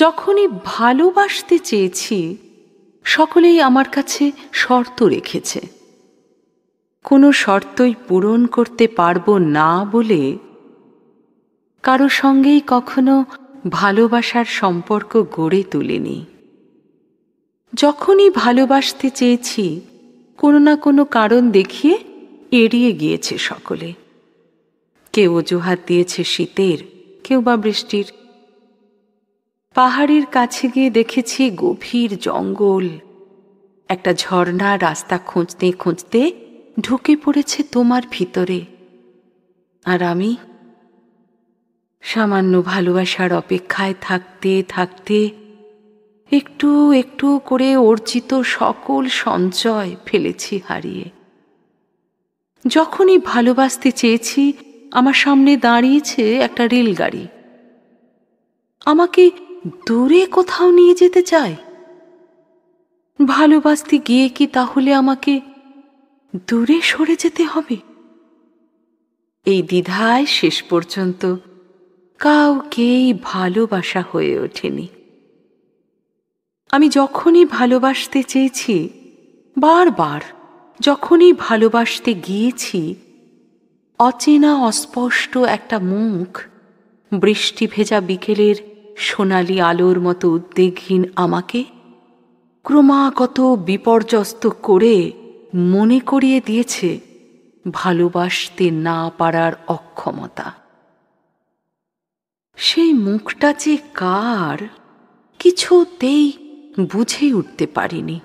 যখনই ভালোবাসতে চেয়েছি সকলেই আমার কাছে শর্ত রেখেছে কোনো শর্তই পূরণ করতে পারবো না বলে কারো সঙ্গেই কখনো ভালোবাসার সম্পর্ক গড়ে তুলিনি যখনই ভালোবাসতে চেয়েছি কোনো না কোনো কারণ দেখিয়ে এড়িয়ে গিয়েছে সকলে কেউ অজুহাত দিয়েছে শীতের কেউ বা বৃষ্টির পাহাড়ের কাছে গিয়ে দেখেছি গভীর জঙ্গল একটা ঝর্ণা রাস্তা খুঁজতে খুঁজতে ঢুকে পড়েছে তোমার ভিতরে আর আমি সামান্য ভালোবাসার অপেক্ষায় থাকতে থাকতে একটু একটু করে অর্জিত সকল সঞ্চয় ফেলেছি হারিয়ে যখনই ভালোবাসতে চেয়েছি আমার সামনে দাঁড়িয়েছে একটা রেলগাড়ি আমাকে দূরে কোথাও নিয়ে যেতে চায় ভালোবাসতে গিয়ে কি তাহলে আমাকে দূরে সরে যেতে হবে এই দ্বিধায় শেষ পর্যন্ত কাউকেই ভালোবাসা হয়ে ওঠেনি আমি যখনই ভালোবাসতে চেয়েছি বারবার যখনই ভালোবাসতে গিয়েছি অচেনা অস্পষ্ট একটা মুখ বৃষ্টি ভেজা বিকেলের সোনালি আলোর মতো উদ্বেগহীন আমাকে ক্রমাগত বিপর্যস্ত করে মনে করিয়ে দিয়েছে ভালোবাসতে না পারার অক্ষমতা সেই মুখটা যে কার কিছুতেই বুঝে উঠতে পারিনি